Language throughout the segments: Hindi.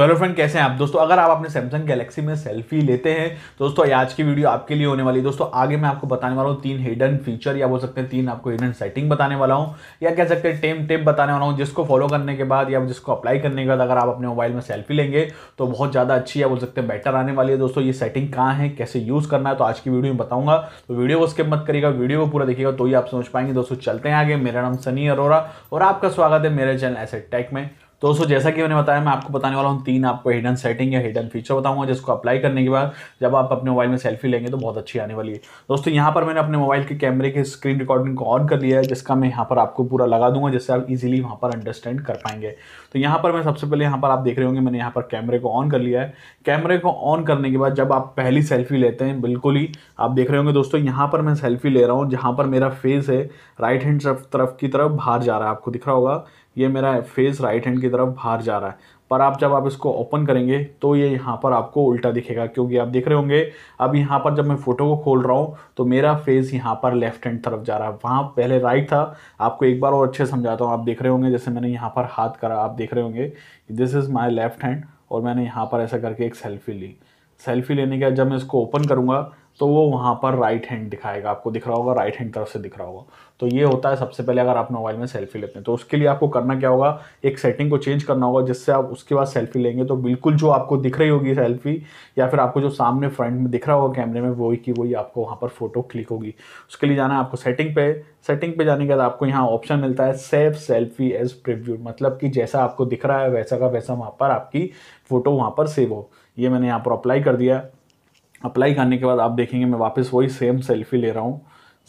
तो हेलो फ्रेंड कैसे हैं आप दोस्तों अगर आप अपने सैमसंग गैलेक्सी में सेल्फी लेते हैं दोस्तों आज की वीडियो आपके लिए होने वाली है दोस्तों आगे मैं आपको बताने वाला हूँ तीन हिडन फीचर या बोल सकते हैं तीन आपको हिडन सेटिंग बताने वाला हूँ या कह सकते हैं टेम टेप बताने वाला हूँ जिसको फॉलो करने के बाद या जिसको अप्लाई करने के बाद अगर आप अपने मोबाइल में सेल्फी लेंगे तो बहुत ज़्यादा अच्छी या बोल सकते हैं बेटर आने वाली है दोस्तों ये सेटिंग कहाँ है कैसे यूज़ करना है तो आज की वीडियो में बताऊंगा तो वीडियो को स्किप मत करिएगा वीडियो को पूरा देखिएगा तो ही आप समझ पाएंगे दोस्तों चलते हैं आगे मेरा नाम सनी अरोरा और आपका स्वागत है मेरे चैनल एसेट टेक में तो दोस्तों जैसा कि मैंने बताया मैं आपको बताने वाला हूँ तीन आपको हिडन सेटिंग या हिडन फीचर बताऊंगा जिसको अप्लाई करने के बाद जब आप अपने मोबाइल में सेल्फी लेंगे तो बहुत अच्छी आने वाली है दोस्तों यहाँ पर मैंने अपने मोबाइल के कैमरे के स्क्रीन रिकॉर्डिंग को ऑन कर लिया है जिसका मैं यहाँ पर आपको पूरा लगा दूंगा जिससे आप इजिली वहाँ पर अंडरस्टैंड कर पाएंगे तो यहाँ पर मैं सबसे पहले यहाँ पर आप देख रहे होंगे मैंने यहाँ पर कैमरे को ऑन कर लिया है कैमरे को ऑन करने के बाद जब आप पहली सेल्फी लेते हैं बिल्कुल ही आप देख रहे होंगे दोस्तों यहाँ पर मैं सेल्फी ले रहा हूँ जहाँ पर मेरा फेस है राइट हैंड तरफ की तरफ बाहर जा रहा है आपको दिख रहा होगा ये मेरा फेस राइट हैंड की तरफ बाहर जा रहा है पर आप जब आप इसको ओपन करेंगे तो ये यहाँ पर आपको उल्टा दिखेगा क्योंकि आप देख रहे होंगे अब यहाँ पर जब मैं फ़ोटो को खोल रहा हूँ तो मेरा फेस यहाँ पर लेफ्ट हैंड तरफ जा रहा है वहाँ पहले राइट था आपको एक बार और अच्छे समझाता हूँ आप देख रहे होंगे जैसे मैंने यहाँ पर हाथ करा आप देख रहे होंगे this is my left hand और मैंने यहाँ पर ऐसा करके एक सेल्फी ली सेल्फी लेने के बाद जब मैं इसको ओपन करूँगा तो वो वहाँ पर राइट हैंड दिखाएगा आपको दिख रहा होगा राइट हैंड तरफ से दिख रहा होगा तो ये होता है सबसे पहले अगर आप मोबाइल में सेल्फी लेते हैं तो उसके लिए आपको करना क्या होगा एक सेटिंग को चेंज करना होगा जिससे आप उसके बाद सेल्फी लेंगे तो बिल्कुल जो आपको दिख रही होगी सेल्फी या फिर आपको जो सामने फ्रंट में दिख रहा होगा कैमरे में वही की वही आपको वहाँ पर फोटो क्लिक होगी उसके लिए जाना है आपको सेटिंग पे सेटिंग पे जाने के बाद आपको यहाँ ऑप्शन मिलता है सेव सेल्फी एज प्रिव्यू मतलब कि जैसा आपको दिख रहा है वैसा का वैसा वहाँ पर आपकी फ़ोटो वहाँ पर सेव हो ये मैंने यहाँ पर अप्लाई कर दिया अप्लाई करने के बाद आप देखेंगे मैं वापस वही सेम सेल्फी ले रहा हूँ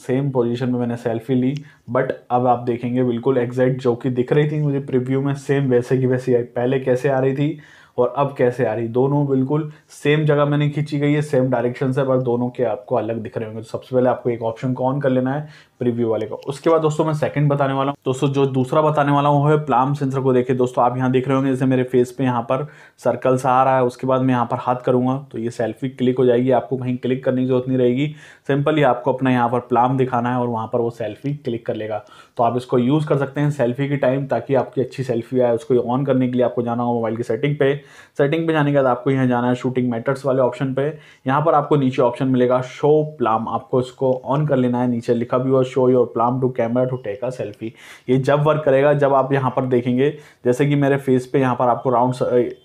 सेम पोजीशन में मैंने सेल्फी ली बट अब आप देखेंगे बिल्कुल एग्जैक्ट जो कि दिख रही थी मुझे प्रिव्यू में सेम वैसे की वैसी आई पहले कैसे आ रही थी और अब कैसे आ रही दोनों बिल्कुल सेम जगह मैंने खींची गई है सेम डायरेक्शन से पर दोनों के आपको अलग दिख रहे होंगे तो सबसे पहले आपको एक ऑप्शन को ऑन कर लेना है प्रीव्यू वाले का उसके बाद दोस्तों मैं सेकंड बताने वाला हूँ दोस्तों जो दूसरा बताने वाला हूँ वो है प्लाम सेंसर को देखिए दोस्तों आप यहाँ देख रहे होंगे जैसे मेरे फेस पे यहाँ पर सर्कल सा आ रहा है उसके बाद मैं यहाँ पर हाथ करूँगा तो ये सेल्फी क्लिक हो जाएगी आपको कहीं क्लिक करने की जरूरत नहीं रहेगी सिंपली आपको अपना यहाँ पर प्लाम दिखाना है और वहाँ पर वो सेल्फी क्लिक कर लेगा तो आप इसको यूज़ कर सकते हैं सेल्फी के टाइम ताकि आपकी अच्छी सेल्फी आए उसको ऑन करने के लिए आपको जाना हो मोबाइल की सेटिंग पे सेटिंग पे जाने के बाद आपको यहाँ जाना है शूटिंग मैटर्स वाले ऑप्शन पे यहाँ पर आपको नीचे ऑप्शन मिलेगा शो प्लाम आपको इसको ऑन कर लेना है नीचे लिखा भी हुआ show your palm to camera to take a selfie ये जब वर्क करेगा जब आप यहाँ पर देखेंगे जैसे कि मेरे फेस पे यहाँ पर आपको राउंड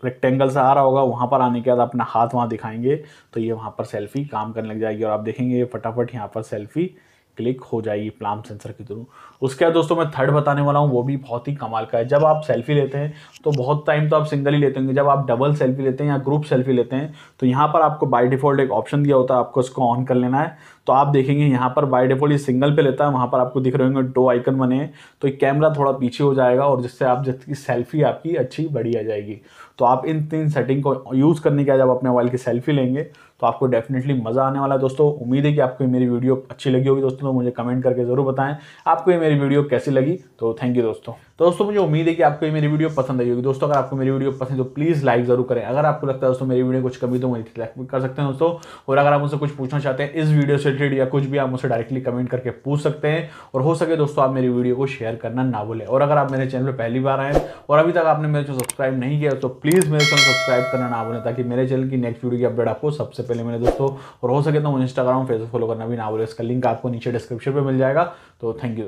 रेक्टेंगल सा आ रहा होगा वहाँ पर आने के बाद अपना हाथ वहाँ दिखाएंगे तो ये वहाँ पर सेल्फी काम करने लग जाएगी और आप देखेंगे फटाफट यहाँ पर सेल्फी क्लिक हो जाएगी प्लाम सेंसर के थ्रू उसके बाद दोस्तों मैं थर्ड बताने वाला हूँ वो भी बहुत ही कमाल का है जब आप सेल्फी लेते हैं तो बहुत टाइम तो आप सिंगल ही लेते होंगे जब आप डबल सेल्फी लेते हैं या ग्रुप सेल्फी लेते हैं तो यहाँ पर आपको बाई डिफॉल्ट एक ऑप्शन दिया होता है आपको इसको ऑन कर लेना है तो आप देखेंगे यहाँ पर बाई डिफॉल्ट ये सिंगल पे लेता है वहाँ पर आपको दिख रहे होंगे दो आइकन बने हैं तो कैमरा थोड़ा पीछे हो जाएगा और जिससे आप जिसकी सेल्फी आपकी अच्छी बढ़ी आ जाएगी तो आप इन तीन सेटिंग को यूज़ करने के जब अपने मोबाइल की सेल्फी लेंगे तो आपको डेफिनेटली मज़ा आने वाला है दोस्तों उम्मीद है कि आपको मेरी वीडियो अच्छी लगी होगी दोस्तों तो मुझे कमेंट करके ज़रूर बताएं आपको ये मेरी वीडियो कैसी लगी तो थैंक यू दोस्तों तो दोस्तों मुझे उम्मीद है कि आपको ये मेरी वीडियो पसंद आई होगी दोस्तों अगर आपको मेरी वीडियो पसंद है तो प्लीज़ लाइक जरूर करें अगर आपको लगता है दोस्तों मेरी वीडियो कुछ कमी तो मुझे कर सकते हैं दोस्तों और अगर आप मुझसे कुछ पूछना चाहते हैं इस वीडियो से रिलेटेड या कुछ भी आप मुझसे डायरेक्टली कमेंट करके पूछ सकते हैं और हो सके दोस्तों आप मेरी वीडियो को शेयर करना ना भूलें और अगर आप मेरे चैनल पर पहली बार आए और अभी तक आपने मेरे चैनल सब्सक्राइब नहीं किया तो प्लीज़ मेरे चैनल सब्सक्राइब करना ना भूलें ताकि मेरे चैनल की नेक्स्ट वीडियो की अपडेट आपको सबसे पहले मिले दोस्तों और हो सके तो इंस्टाग्राम फेसबुक फॉलो करना भी ना भूलें इसका लिंक आपको नीचे डिस्क्रिप्शन पर मिल जाएगा तो थैंक यू